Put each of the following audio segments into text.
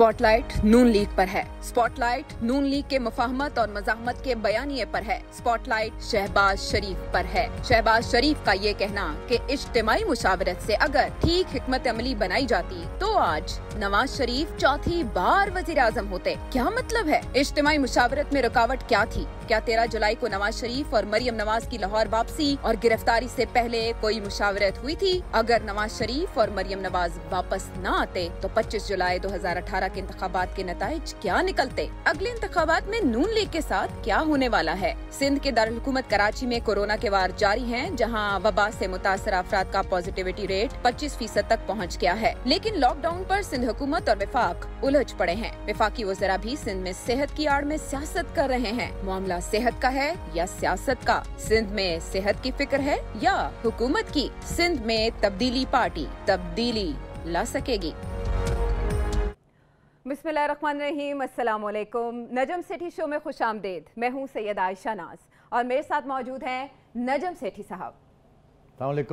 Spotlight नून league पर है spotlight नून league के मुफाहमत और मजामत के बयानिए पर है स्पॉटलाइट शहबाज शरीफ पर है शहबाज शरीफ का ये कहना कि इज्तमाही मुशावरत से अगर ठीक हिकमत अमली बनाई जाती तो आज नवाज शरीफ चौथी बार वजीर आजम होते क्या मतलब है इज्तमाही मुशावरत में रुकावट क्या थी क्या तेरह जुलाई को नवाज शरीफ और मरियम नवाज की लाहौर वापसी और गिरफ्तारी से पहले कोई मुशावरत हुई थी अगर नवाज शरीफ और मरियम नवाज वापस न आते तो पच्चीस जुलाई दो के इंतबात के नतज क्या निकलते अगले इंतबात में नून लीग के साथ क्या होने वाला है सिंध के दारकूमत कराची में कोरोना के वार जारी है जहाँ वबा ऐसी मुतासर अफराद का पॉजिटिविटी रेट पच्चीस फीसद तक पहुँच गया है लेकिन लॉकडाउन आरोप सिंध हुकूमत और विफाक उलझ पड़े हैं विफाकी वजरा भी सिंध में सेहत की आड़ में सियासत कर रहे हैं मामला सेहत का है या सियासत का सिंध में सेहत की फिक्र है या हुकूमत की सिंध में तब्दीली पार्टी तब्दीली ला सकेगी बिसमीम अल्लाम नजम सेठी शो में खुश आमदेद मैं हूँ सैयद आयशा नाज और मेरे साथ मौजूद हैं नजम सेठी साहब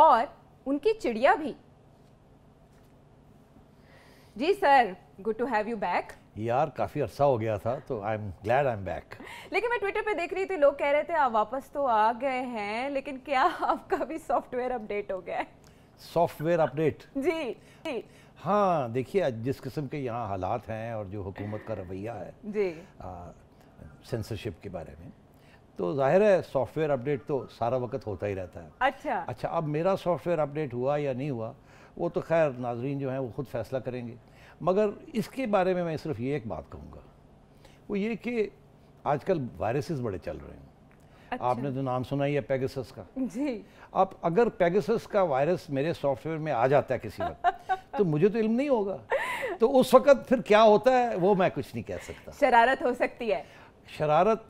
और उनकी चिड़िया भी जी sir good to have you back यार काफ़ी अरसा हो गया था तो I am glad I am back लेकिन मैं ट्विटर पे देख रही थी लोग कह रहे थे आप वापस तो आ गए हैं लेकिन क्या आपका भी सॉफ्टवेयर अपडेट हो गया है सॉफ्टवेयर अपडेट जी, जी हाँ देखिए जिस किस्म के यहाँ हालात हैं और जो हुकूमत का रवैया है जी सेंसरशिप के बारे में तो जाहिर है सॉफ्टवेयर अपडेट तो सारा वक्त होता ही रहता है अच्छा अच्छा अब मेरा सॉफ्टवेयर अपडेट हुआ या नहीं हुआ वो तो खैर नाजरीन जो हैं वो खुद फैसला करेंगे मगर इसके बारे में मैं सिर्फ ये एक बात कहूँगा वो ये कि आजकल वायरसेस बड़े चल रहे हैं अच्छा। आपने तो नाम सुना ही है पेगसस का जी आप अगर पेगसस का वायरस मेरे सॉफ्टवेयर में आ जाता है किसी वक्त तो मुझे तो इल्म नहीं होगा तो उस वक़्त फिर क्या होता है वो मैं कुछ नहीं कह सकता शरारत हो सकती है शरारत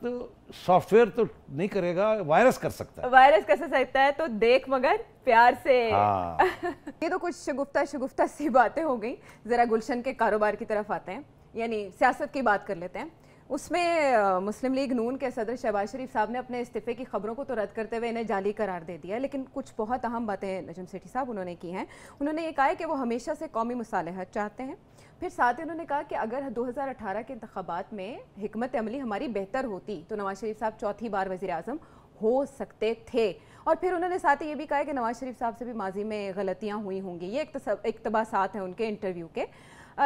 सॉफ्टवेयर तो नहीं करेगा वायरस कर सकता है वायरस कर सकता है तो देख मगर प्यार से हाँ। ये तो कुछ शगुफ्ता शगुफ्ता सी बातें हो गई ज़रा गुलशन के कारोबार की तरफ आते हैं यानी सियासत की बात कर लेते हैं उसमें मुस्लिम लीग नून के सदर शहबाज शरीफ साहब ने अपने इस्तीफे की खबरों को तो रद्द करते हुए इन्हें जाली करार दे दिया लेकिन कुछ बहुत अहम बातें नजम सेठी साहब उन्होंने की हैं उन्होंने ये कहा है कि वो हमेशा से कौमी मुसालहत चाहते हैं फिर साथ ही उन्होंने कहा कि अगर 2018 के इंतबात में हमत अमली हमारी बेहतर होती तो नवाज शरीफ साहब चौथी बार वजी अजम हो सकते थे और फिर उन्होंने साथ ही ये भी कहा कि नवाज शरीफ साहब से भी माजी में गलतियाँ हुई होंगी ये इकतबासात हैं उनके इंटरव्यू के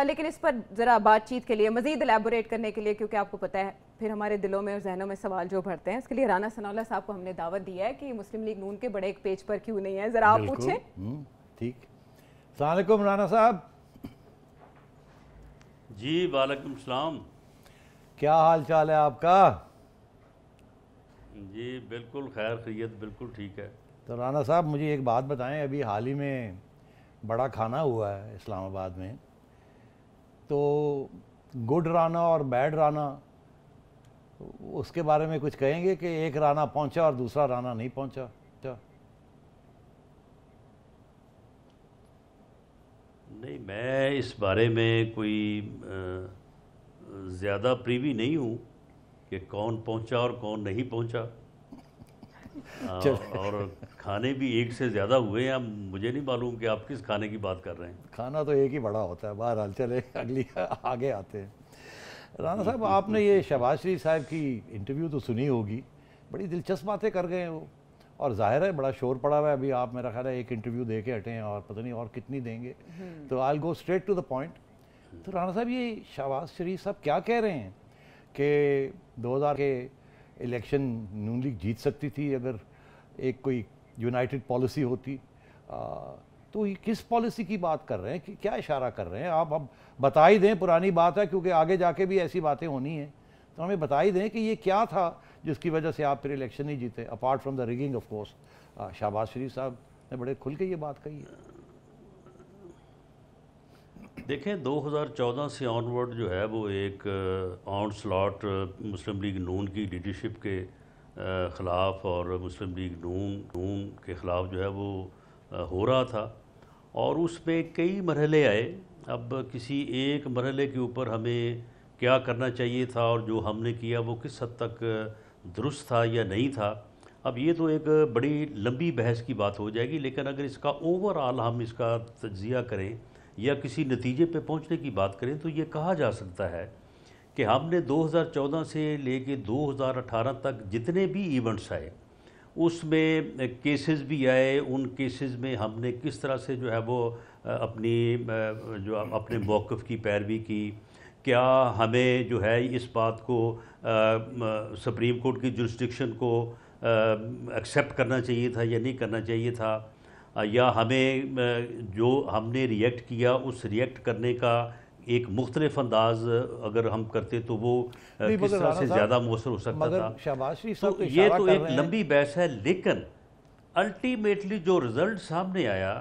लेकिन इस पर ज़रा बातचीत के लिए मज़ीद एलेबोरेट करने के लिए क्योंकि आपको पता है फिर हमारे दिलों में और जहनों में सवाल जो भरते हैं इसके लिए राना सनौला साहब को हमने दावत दी है कि मुस्लिम लीग नून के बड़े एक पेज पर क्यों नहीं है ज़रा आप पूछें हम्म, ठीक सलाकुम राना साहब जी वालेकुम सलाम क्या हाल चाल है आपका जी बिल्कुल खैर खैरियत बिल्कुल ठीक है तो राना साहब मुझे एक बात बताएं अभी हाल ही में बड़ा खाना हुआ है इस्लामाबाद में तो गुड राना और बैड राना उसके बारे में कुछ कहेंगे कि एक राना पहुंचा और दूसरा राना नहीं पहुंचा नहीं मैं इस बारे में कोई ज़्यादा प्रीवी नहीं हूँ कि कौन पहुंचा और कौन नहीं पहुंचा हाँ, और खाने भी एक से ज़्यादा हुए हैं मुझे नहीं मालूम कि आप किस खाने की बात कर रहे हैं खाना तो एक ही बड़ा होता है बहरहाल चले अगली आगे आते हैं राना साहब आपने ये शहबाज शरीफ साहब की इंटरव्यू तो सुनी होगी बड़ी दिलचस्प बातें कर गए हैं वो और ज़ाहिर है बड़ा शोर पड़ा हुआ है अभी आप मेरा ख्याल है एक इंटरव्यू दे के हटें और पता नहीं और कितनी देंगे हम्म। तो I go straight to the point तो राना साहब ये शहबाज शरीफ साहब क्या कह रहे हैं कि 2000 के इलेक्शन नून लीग जीत सकती थी अगर एक कोई यूनाइटेड पॉलिसी होती आ, तो ये किस पॉलिसी की बात कर रहे हैं कि क्या इशारा कर रहे हैं आप अब बता ही दें पुरानी बात है क्योंकि आगे जाके भी ऐसी बातें होनी हैं तो हमें बता ही दें कि ये क्या था जिसकी वजह से आप फिर इलेक्शन नहीं जीते apart from the rigging of course Shahbaz Sharif साहब ने बड़े खुल के ये बात कही है देखें 2014 से ऑनवर्ड जो है वो एक onslaught Muslim League Noon की लीडरशिप के ख़िलाफ़ और मुस्लिम लीग नून नून के ख़िलाफ़ जो है वो हो रहा था और उसमें कई मरहले आए अब किसी एक मरहले के ऊपर हमें क्या करना चाहिए था और जो हमने किया वो किस हद तक दुरुस्त था या नहीं था अब ये तो एक बड़ी लंबी बहस की बात हो जाएगी लेकिन अगर इसका ओवरऑल हम इसका तजिया करें या किसी नतीजे पे पहुंचने की बात करें तो ये कहा जा सकता है कि हमने 2014 से लेके 2018 तक जितने भी इवेंट्स आए उसमें केसेस भी आए उन केसेस में हमने किस तरह से जो है वो अपनी जो अपने मौक़ की पैरवी की क्या हमें जो है इस बात को सुप्रीम कोर्ट की जुरस्टिक्शन को एक्सेप्ट करना चाहिए था या नहीं करना चाहिए था या हमें जो हमने रिएक्ट किया उस रिएक्ट करने का एक मुख्तलिफ अंदाज अगर हम करते तो वो किस तरह से ज़्यादा मौसर हो सकता था तो, तो ये तो एक लंबी बहस है लेकिन अल्टीमेटली जो रिज़ल्ट सामने आया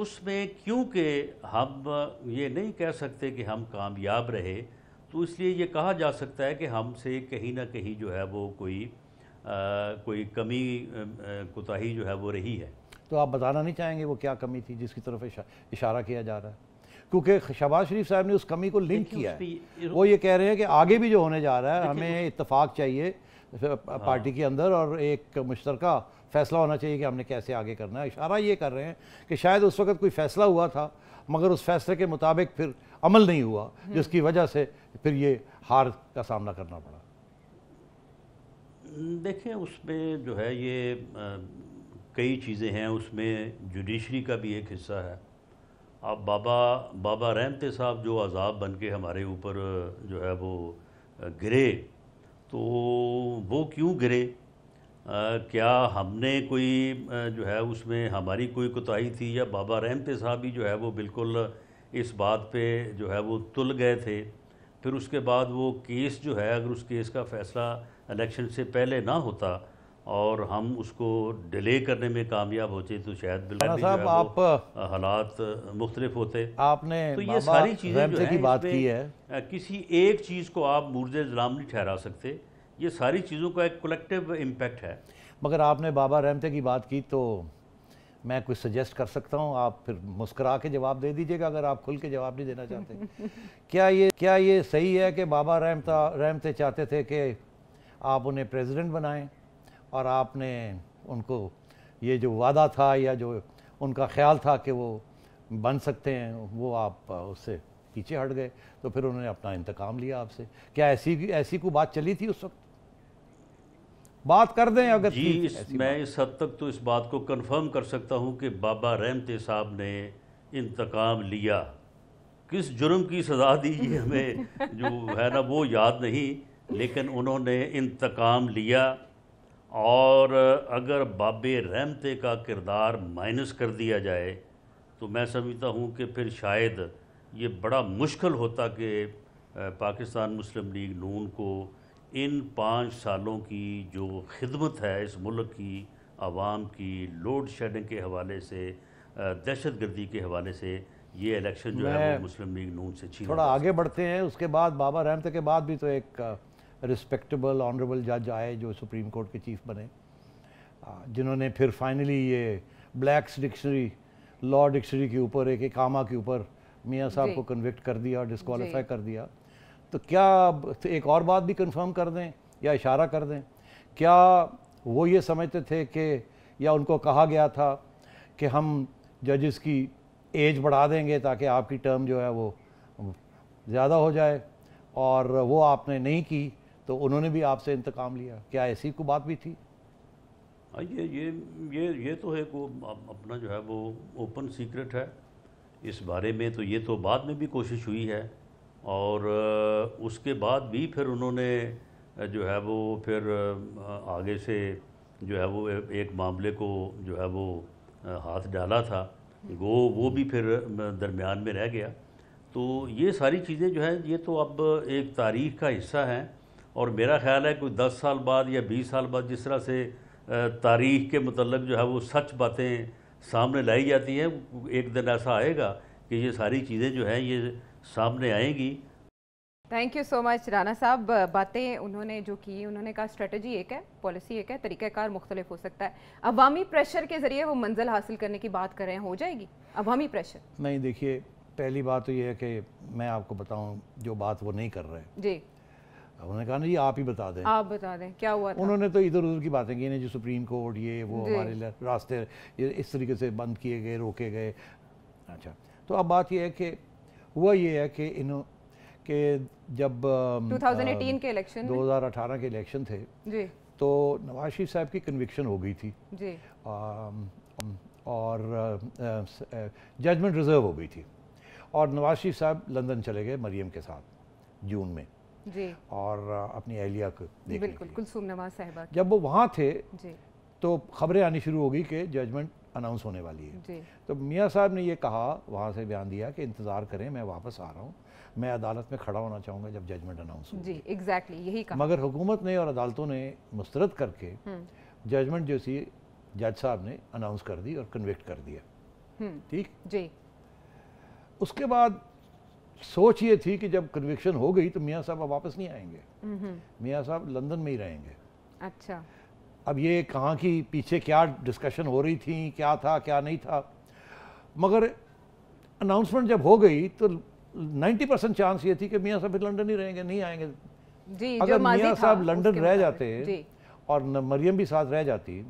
उसमें क्योंकि हम ये नहीं कह सकते कि हम कामयाब रहे तो इसलिए ये कहा जा सकता है कि हमसे कहीं ना कहीं जो है वो कोई आ, कोई कमी कोताही जो है वो रही है तो आप बताना नहीं चाहेंगे वो क्या कमी थी जिसकी तरफ इशारा किया जा रहा है क्योंकि शहबाज शरीफ साहब ने उस कमी को लिंक किया है वो ये कह रहे हैं कि आगे भी जो होने जा रहा है हमें इतफाक चाहिए हाँ। पार्टी के अंदर और एक मुश्तरका फैसला होना चाहिए कि हमने कैसे आगे करना है इशारा ये कर रहे हैं कि शायद उस वक्त कोई फैसला हुआ था मगर उस फैसले के मुताबिक फिर अमल नहीं हुआ हम्म। जिसकी वजह से फिर ये हार का सामना करना पड़ा देखें उसमें जो है ये कई चीज़ें हैं उसमें जुडिशरी का भी एक हिस्सा है अब बाबा बाबा रहमते साहब जो अजाब बन के हमारे ऊपर जो है वो गिरे तो वो क्यों गिरे आ, क्या हमने कोई जो है उसमें हमारी कोई कोताही थी या बाबा रहमते साहब ही जो है वो बिल्कुल इस बात पे जो है वो तुल गए थे फिर उसके बाद वो केस जो है अगर उस केस का फ़ैसला इलेक्शन से पहले ना होता और हम उसको डिले करने में कामयाब होते तो शायद साहब आप हालात मुख्तलिफ होते आपने तो ये सारी चीज़ें जो की बात की है किसी एक चीज़ को आप मुर्जे जलाम नहीं ठहरा सकते ये सारी चीज़ों का एक कलेक्टिव इम्पेक्ट है मगर आपने बाबा रहमते की बात की तो मैं कुछ सजेस्ट कर सकता हूँ आप फिर मुस्करा के जवाब दे दीजिएगा अगर आप खुल के जवाब नहीं देना चाहते क्या ये क्या ये सही है कि बाबा रहमता रहमते चाहते थे कि आप उन्हें प्रेसिडेंट बनाएं और आपने उनको ये जो वादा था या जो उनका ख्याल था कि वो बन सकते हैं वो आप उससे पीछे हट गए तो फिर उन्होंने अपना इंतकाम लिया आपसे क्या ऐसी ऐसी को बात चली थी उस वक्त बात कर दें अगर जी इस, मैं इस हद तक तो इस बात को कंफर्म कर सकता हूं कि बाबा रहमते साहब ने इंतकाम लिया किस जुर्म की सज़ा दी ये हमें जो है ना वो याद नहीं लेकिन उन्होंने इंतकाम लिया और अगर बाबे रहमते का किरदार माइनस कर दिया जाए तो मैं समझता हूँ कि फिर शायद ये बड़ा मुश्किल होता कि पाकिस्तान मुस्लिम लीग नून को इन पाँच सालों की जो खिदमत है इस मुल्क की आवाम की लोड शेडिंग के हवाले से दहशत गर्दी के हवाले से ये इलेक्शन जो है वो मुस्लिम लीग नून से छीन थोड़ा आगे बढ़ते हैं उसके बाद बाबा रहमते के बाद भी तो एक रिस्पेक्टेबल ऑनरेबल जज आए जो सुप्रीम कोर्ट के चीफ बने जिन्होंने फिर फाइनली ये ब्लैक्स डिक्शनरी लॉ डिक्शनरी के ऊपर एक कामा के ऊपर मियाँ साहब को कन्विक्ट कर दिया डिस्कवालीफाई कर दिया तो क्या तो एक और बात भी कंफर्म कर दें या इशारा कर दें क्या वो ये समझते थे कि या उनको कहा गया था कि हम जजेस की एज बढ़ा देंगे ताकि आपकी टर्म जो है वो ज़्यादा हो जाए और वो आपने नहीं की तो उन्होंने भी आपसे इंतकाम लिया क्या ऐसी को बात भी थी आ, हाँ, ये ये ये ये तो है को अपना जो है वो ओपन सीक्रेट है इस बारे में तो ये तो बाद में भी कोशिश हुई है और उसके बाद भी फिर उन्होंने जो है वो फिर आगे से जो है वो एक मामले को जो है वो हाथ डाला था वो वो भी फिर दरमियान में रह गया तो ये सारी चीज़ें जो है ये तो अब एक तारीख का हिस्सा हैं और मेरा ख्याल है कोई दस साल बाद या बीस साल बाद जिस तरह से तारीख के मतलब जो है वो सच बातें सामने लाई जाती हैं एक दिन ऐसा आएगा कि ये सारी चीज़ें जो हैं ये सामने आएंगी thank you so much Rana साहब बातें उन्होंने जो की उन्होंने कहा स्ट्रेटजी एक है पॉलिसी एक है तरीक़ाकार मुख्तलिफ हो सकता है अवामी प्रेशर के ज़रिए वो मंजिल हासिल करने की बात कर रहे हैं हो जाएगी अवामी प्रेशर नहीं देखिए पहली बात तो ये है कि मैं आपको बताऊं जो बात वो नहीं कर रहे जी उन्होंने कहा ना जी आप ही बता दें आप बता दें क्या हुआ था? उन्होंने तो इधर उधर की बातें की जी सुप्रीम कोर्ट ये वो हमारे रास्ते ये इस तरीके से बंद किए गए रोके गए अच्छा तो अब बात यह है कि हुआ ये है कि इन के जब 2018 के इलेक्शन 2018 के इलेक्शन थे जी तो नवाज शरीफ साहब की कन्विक्शन हो गई थी जी और जजमेंट रिजर्व हो गई थी और नवाज शरीफ साहब लंदन चले गए मरीम के साथ जून में और अपनी अहलिया को बिल्कुल नवाज साहिबा जब वो वहाँ थे तो खबरें आनी शुरू हो गई कि जजमेंट अनाउंस होने वाली है तो मियाँ साहब ने ये कहा वहाँ से बयान दिया कि इंतज़ार करें मैं वापस आ रहा हूँ मैं अदालत में खड़ा होना चाहूँगा जब जजमेंट अनाउंस हो जी एग्जैक्टली exactly, यही कहा मगर हुकूमत ने और अदालतों ने मुस्तरद करके जजमेंट जो सी जज साहब ने अनाउंस कर दी और कन्विक्ट कर दिया हम्म। ठीक जी उसके बाद सोच ये थी कि जब कन्विक्शन हो गई तो मियाँ साहब अब वापस नहीं आएंगे मियाँ साहब लंदन में ही रहेंगे अच्छा अब ये कहाँ की पीछे क्या डिस्कशन हो रही थी क्या था क्या नहीं था मगर अनाउंसमेंट जब हो गई तो 90 परसेंट चांस ये थी कि मियाँ साहब लंदन ही रहेंगे नहीं आएंगे जी, अगर मियाँ साहब लंदन रह जाते और मरियम भी साथ रह जाती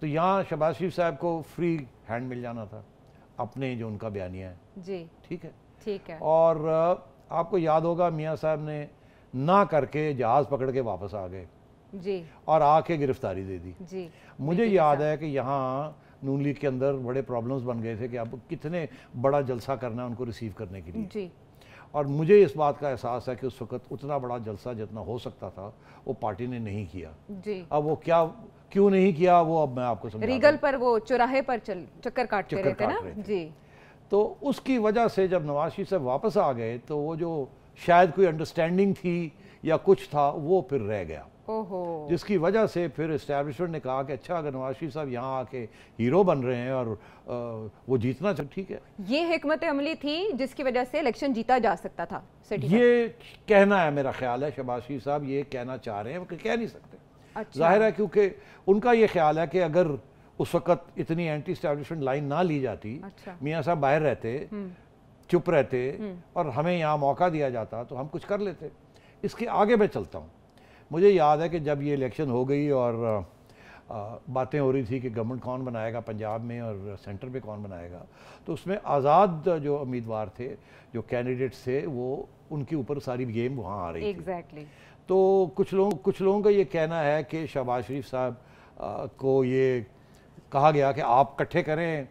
तो यहाँ शबाज शरीफ साहब को फ्री हैंड मिल जाना था अपने जो उनका बयानिया है जी ठीक है ठीक है और आपको याद होगा मियाँ साहब ने ना करके जहाज़ पकड़ के वापस आ गए जी और आके गिरफ्तारी दे दी जी मुझे याद है कि यहाँ नून लीग के अंदर बड़े प्रॉब्लम्स बन गए थे कि अब कितने बड़ा जलसा करना है उनको रिसीव करने के लिए जी और मुझे इस बात का एहसास है कि उस वक्त उतना बड़ा जलसा जितना हो सकता था वो पार्टी ने नहीं किया जी अब वो क्या क्यों नहीं किया वो अब मैं आपको रीगल पर वो चौराहे पर चल चक्कर काट काट चक्कर रहे थे ना जी तो उसकी वजह से जब नवाज शरीफ साहब वापस आ गए तो वो जो शायद कोई अंडरस्टैंडिंग थी या कुछ था वो फिर रह गया जिसकी वजह से फिर इस्टेब्लिशमेंट ने कहा कि अच्छा अगर नवाज शरीफ साहब यहाँ आके हीरो बन रहे हैं और आ, वो जीतना ठीक है ये हमत अमली थी जिसकी वजह से इलेक्शन जीता जा सकता था ये कहना है मेरा ख्याल है शहबाज शरीफ साहब ये कहना चाह रहे हैं कह नहीं सकते अच्छा। जाहिर है क्योंकि उनका ये ख्याल है कि अगर उस वक्त इतनी एंटी स्टैब्लिशमेंट लाइन ना ली जाती अच्छा। मियाँ साहब बाहर रहते हम्म। चुप रहते हम्म। और हमें यहाँ मौका दिया जाता तो हम कुछ कर लेते इसके आगे मैं चलता हूँ मुझे याद है कि जब ये इलेक्शन हो गई और बातें हो रही थी कि गवर्नमेंट कौन बनाएगा पंजाब में और सेंटर में कौन बनाएगा तो उसमें आज़ाद जो उम्मीदवार थे जो कैंडिडेट्स थे वो उनके ऊपर सारी गेम वहाँ आ रही exactly. थी तो कुछ लोग कुछ लोगों का ये कहना है कि शहबाज शरीफ साहब को ये कहा गया कि आप कट्ठे करें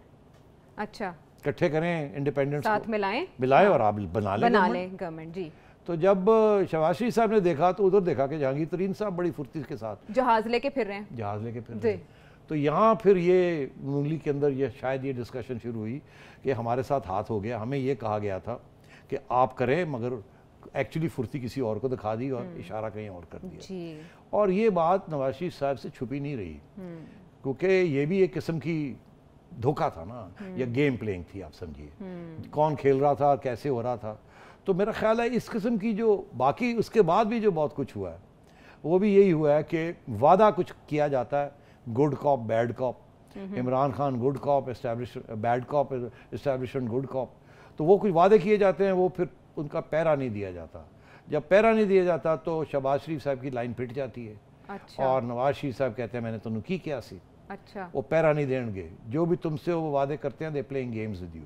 अच्छा इकट्ठे करें इंडिपेंडेंस साथ मिलाएं मिलाएं और हाँ। आप बना लें बना लें गवर्नमेंट जी तो जब शवाशी साहब ने देखा तो उधर देखा कि जहांगीर तरीन साहब बड़ी फुर्ती के साथ जहाज लेके फिर रहे हैं जहाज लेके फिर रहे तो यहाँ फिर ये मुंगली के अंदर ये शायद ये डिस्कशन शुरू हुई कि हमारे साथ हाथ हो गया हमें ये कहा गया था कि आप करें मगर एक्चुअली फुर्ती किसी और को दिखा दी और हम्म। इशारा कहीं और कर दिया और ये बात नवाज साहब से छुपी नहीं रही हम्म। क्योंकि ये भी एक किस्म की धोखा था ना या गेम हम्म। प्लेइंग थी आप समझिए हम्म। कौन खेल रहा था कैसे हो रहा था तो मेरा ख्याल है इस किस्म की जो बाकी उसके बाद भी जो बहुत कुछ हुआ है वो भी यही हुआ है कि वादा कुछ किया जाता है good cop bad cop Imran Khan good cop establish bad cop establishment good cop तो वो कुछ वादे किए जाते हैं वो फिर उनका पैरा नहीं दिया जाता जब पैरा नहीं दिया जाता तो शबाज शरीफ साहब की लाइन फिट जाती है अच्छा। और नवाज शरीफ साहब कहते हैं मैंने तो की क्या सी अच्छा वो पैरा नहीं देंगे जो भी तुमसे वो वादे करते हैं they playing games with you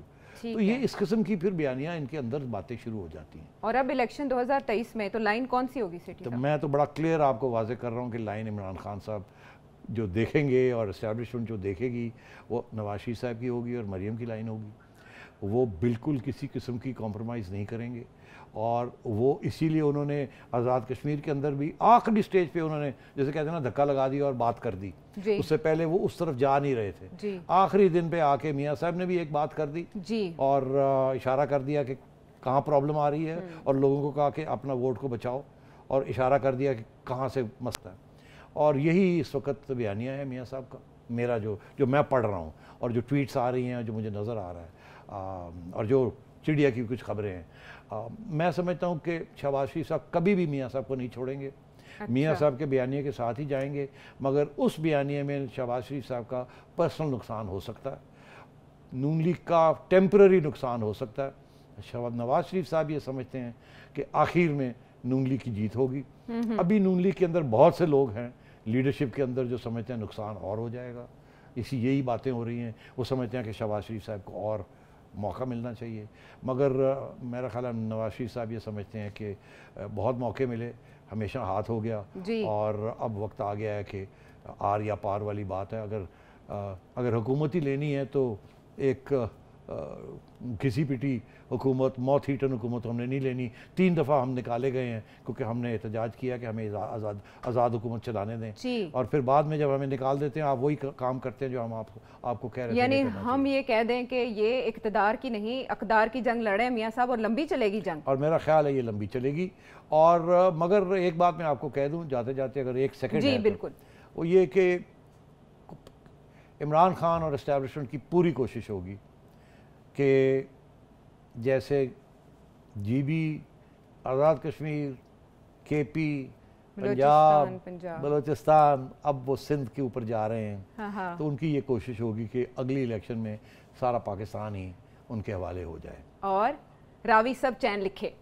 तो ये इस किस्म की फिर बयानियां इनके अंदर बातें शुरू हो जाती हैं और अब इलेक्शन 2023 में तो लाइन कौन सी होगी सिटी तो मैं तो बड़ा क्लियर आपको वाजे कर रहा हूँ कि लाइन इमरान खान साहब जो देखेंगे और इस्टेब्लिशमेंट जो देखेगी वो नवाज साहब की होगी और मरीम की लाइन होगी वो बिल्कुल किसी किस्म की कॉम्प्रोमाइज़ नहीं करेंगे और वो इसीलिए उन्होंने आज़ाद कश्मीर के अंदर भी आखिरी स्टेज पे उन्होंने जैसे कहते हैं ना धक्का लगा दिया और बात कर दी उससे पहले वो उस तरफ जा नहीं रहे थे आखिरी दिन पे आके मियाँ साहब ने भी एक बात कर दी और इशारा कर दिया कि कहाँ प्रॉब्लम आ रही है हम्म। और लोगों को कहा कि अपना वोट को बचाओ और इशारा कर दिया कि कहाँ से मस्त है और यही इस वक्त बयानिया है मियाँ साहब का मेरा जो जो मैं पढ़ रहा हूँ और जो ट्वीट्स आ रही हैं जो मुझे नज़र आ रहा है और जो चिड़िया की कुछ खबरें हैं मैं समझता हूँ कि शबाशी साहब कभी भी मियाँ साहब को नहीं छोड़ेंगे अच्छा। मियाँ साहब के बयानी के साथ ही जाएंगे मगर उस बयानी में शहबाज शरीफ साहब का पर्सनल नुकसान हो सकता है नून लीग का टेम्प्ररी नुकसान हो सकता है शबाद नवाज शरीफ साहब ये समझते हैं कि आखिर में नून लीग की जीत होगी अभी नून लीग के अंदर बहुत से लोग हैं लीडरशिप के अंदर जो समझते हैं नुकसान और हो जाएगा इसी यही बातें हो रही हैं वो समझते हैं कि शबाज शरीफ साहब को और मौका मिलना चाहिए मगर मेरा ख्याल नवाज नवाशी साहब ये समझते हैं कि बहुत मौके मिले हमेशा हाथ हो गया और अब वक्त आ गया है कि आर या पार वाली बात है अगर अगर हुकूमत ही लेनी है तो एक घिसी पिटी हुकूमत मौत हीटन हुकूमत हमने नहीं लेनी तीन दफ़ा हम निकाले गए हैं क्योंकि हमने एहतजाज किया कि हमें आज़ाद आज़ाद हुकूमत चलाने दें और फिर बाद में जब हमें निकाल देते हैं आप वही काम करते हैं जो हम आप, आपको कह रहे हैं यानी हम ये कह दें कि ये इकतदार की नहीं अकदार की जंग लड़े मियाँ साहब और लंबी चलेगी जंग और मेरा ख्याल है ये लंबी चलेगी और मगर एक बात मैं आपको कह दूँ जाते जाते अगर एक सेकेंड जी तो, बिल्कुल वो ये कि इमरान खान और इस्टेबलिशमेंट की पूरी कोशिश होगी कि जैसे जीबी आज़ाद कश्मीर के पी पंजाब बलोचिस्तान अब वो सिंध के ऊपर जा रहे हैं हाँ, हाँ। तो उनकी ये कोशिश होगी कि अगली इलेक्शन में सारा पाकिस्तान ही उनके हवाले हो जाए और रावी सब चैन लिखे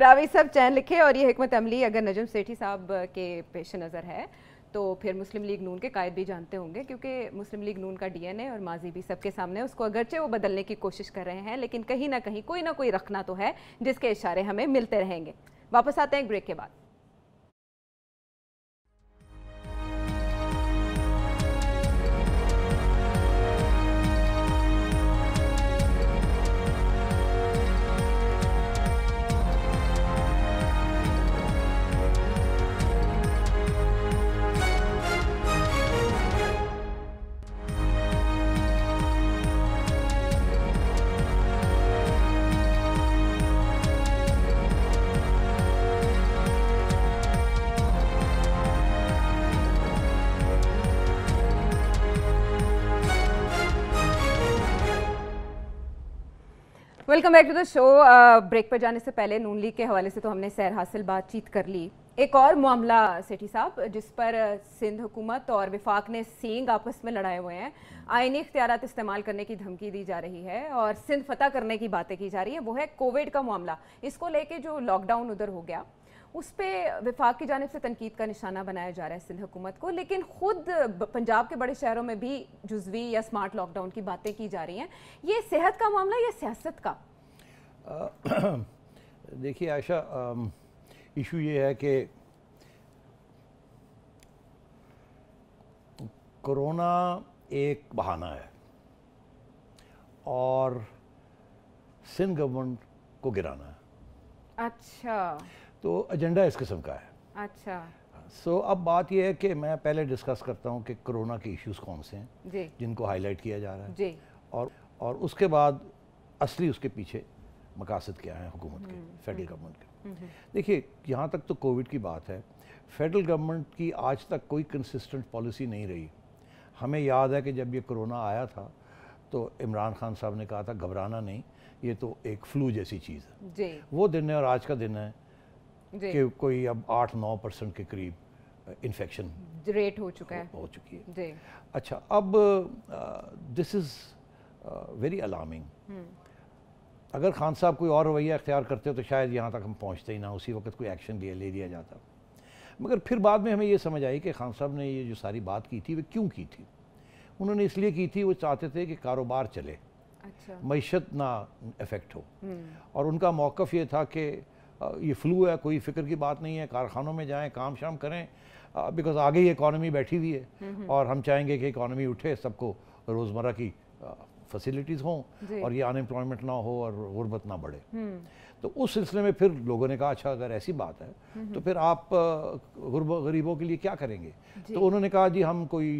रावी सब चैन लिखे और ये हमत अमली अगर नजम सेठी साहब के पेश नज़र है तो फिर मुस्लिम लीग नून के कायद भी जानते होंगे क्योंकि मुस्लिम लीग नून का डीएनए और माजी भी सबके सामने उसको अगरचे वो बदलने की कोशिश कर रहे हैं लेकिन कहीं ना कहीं कोई ना कोई रखना तो है जिसके इशारे हमें मिलते रहेंगे वापस आते हैं एक ब्रेक के बाद welcome back to the show break पर जाने से पहले नून लीग के हवाले से तो हमने सैर हासिल बातचीत कर ली एक और मामला सेठी साहब जिस पर uh, सिंध हुकूमत और विफाक ने सेंग आपस में लड़ाए हुए हैं आइनी इख्तियार इस्तेमाल करने की धमकी दी जा रही है और सिंध फतह करने की बातें की जा रही है वो है कोविड का मामला इसको लेके जो लॉकडाउन उधर हो गया उस पर विफाक की जानब से तनकीद का निशाना बनाया जा रहा है सिंध हुकूमत को लेकिन ख़ुद पंजाब के बड़े शहरों में भी जुजवी या स्मार्ट लॉकडाउन की बातें की जा रही हैं ये सेहत का मामला या सियासत का देखिए आयशा इशू ये है कि कोरोना एक बहाना है और सिंध गवर्नमेंट को गिराना है अच्छा तो एजेंडा इस किस्म का है अच्छा सो so, अब बात यह है कि मैं पहले डिस्कस करता हूँ कि कोरोना के इश्यूज कौन से हैं जिनको हाईलाइट किया जा रहा है जी। और और उसके बाद असली उसके पीछे मकासद क्या है हुकूमत के फेडरल हम्म, गवर्नमेंट हम्म, के हम्म, देखिए यहाँ तक तो कोविड की बात है फेडरल गवर्नमेंट की आज तक कोई कंसिस्टेंट पॉलिसी नहीं रही हमें याद है कि जब ये कोरोना आया था तो इमरान खान साहब ने कहा था घबराना नहीं ये तो एक फ्लू जैसी चीज़ है वो दिन है और आज का दिन है कि कोई अब आठ नौ परसेंट के करीब इन्फेक्शन रेट हो चुका है हो, चुकी है अच्छा अब दिस इज़ वेरी अलार्मिंग अगर खान साहब कोई और रवैया अख्तियार करते तो शायद यहाँ तक हम पहुँचते ही ना उसी वक्त कोई एक्शन लिया ले लिया जाता मगर फिर बाद में हमें ये समझ आई कि खान साहब ने ये जो सारी बात की थी वे क्यों की थी उन्होंने इसलिए की थी वो चाहते थे कि कारोबार चले अच्छा। मीशत ना इफेक्ट हो हम्म। और उनका मौक़ ये था कि ये फ्लू है कोई फिक्र की बात नहीं है कारखानों में जाएं काम शाम करें बिकॉज आगे ही इकानमी बैठी हुई है और हम चाहेंगे कि इकॉनमी उठे सबको रोज़मर्रा की फैसिलिटीज़ हों और ये अनएम्प्लॉयमेंट ना हो और गुर्बत ना बढ़े हम्म। तो उस सिलसिले में फिर लोगों ने कहा अच्छा अगर ऐसी बात है तो फिर आप गरीबों के लिए क्या करेंगे तो उन्होंने कहा जी हम कोई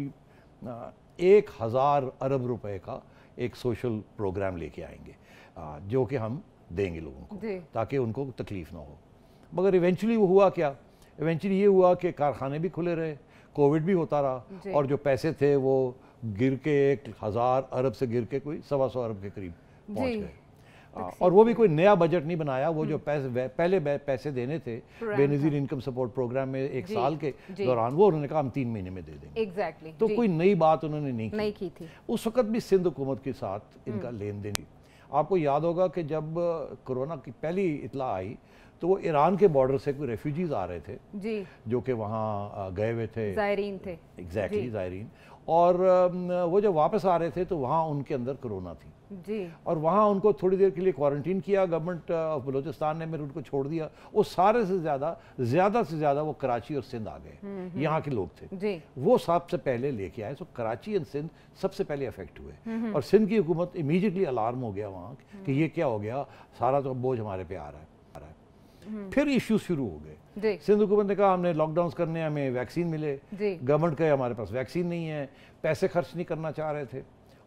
एक हज़ार अरब रुपए का एक सोशल प्रोग्राम लेके आएंगे जो कि हम देंगे लोगों को ताकि उनको तकलीफ ना हो मगर इवेंचुअली वो हुआ क्या इवेंचुअली ये हुआ कि कारखाने भी खुले रहे कोविड भी होता रहा और जो पैसे थे वो गिर के एक हज़ार अरब से गिर के कोई सवा सौ अरब के करीब पहुंच गए और वो भी कोई नया बजट नहीं बनाया वो जो हम्म। पैसे पहले पैसे देने थे बेनजीर इनकम सपोर्ट प्रोग्राम में एक साल के दौरान वो उन्होंने कहा हम तीन महीने में दे देंगे एग्जैक्टली exactly, तो कोई नई बात उन्होंने नहीं की, नहीं की थी उस वक्त भी सिंध हुकूमत के साथ इनका हम्म। लेन देन आपको याद होगा कि जब कोरोना की पहली इतला आई तो वो ईरान के बॉर्डर से कोई रेफ्यूजीज आ रहे थे जी जो कि वहाँ गए हुए थे थे एग्जैक्टली exactly, जायरीन और वो जब वापस आ रहे थे तो वहाँ उनके अंदर कोरोना थी जी और वहाँ उनको थोड़ी देर के लिए क्वारंटीन किया गवर्नमेंट ऑफ बलोचिस्तान ने मेरे उनको छोड़ दिया वो सारे से ज़्यादा ज़्यादा से ज़्यादा वो कराची और सिंध आ गए हम्म, हम्म। यहाँ के लोग थे जी वो सबसे पहले लेके आए तो कराची एंड सिंध सबसे पहले अफेक्ट हुए हम्म, और सिंध की हुकूमत इमीजिएटली अलार्म हो गया वहाँ कि ये क्या हो गया सारा तो बोझ हमारे पे आ रहा है हम्म। फिर इश्यूज शुरू हो गए सिंध हुकूमत ने कहा हमने लॉकडाउन करने हमें वैक्सीन मिले गवर्नमेंट कहे हमारे पास वैक्सीन नहीं है पैसे खर्च नहीं करना चाह रहे थे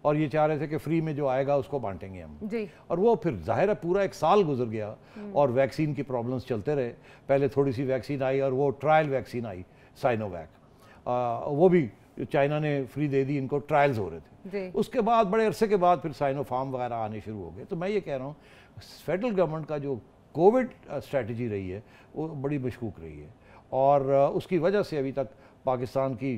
और ये चाह रहे थे कि फ्री में जो आएगा उसको बांटेंगे हम जी और वो फिर जाहिर है पूरा एक साल गुजर गया हम्म। और वैक्सीन की प्रॉब्लम्स चलते रहे पहले थोड़ी सी वैक्सीन आई और वो ट्रायल वैक्सीन आई साइनोवैक वो भी चाइना ने फ्री दे दी इनको ट्रायल्स हो रहे थे उसके बाद बड़े अरसे के बाद फिर साइनोफार्म वगैरह आने शुरू हो गए तो मैं ये कह रहा हूँ फेडरल गवर्नमेंट का जो कोविड स्ट्रेटजी रही है वो बड़ी मशकूक रही है और उसकी वजह से अभी तक पाकिस्तान की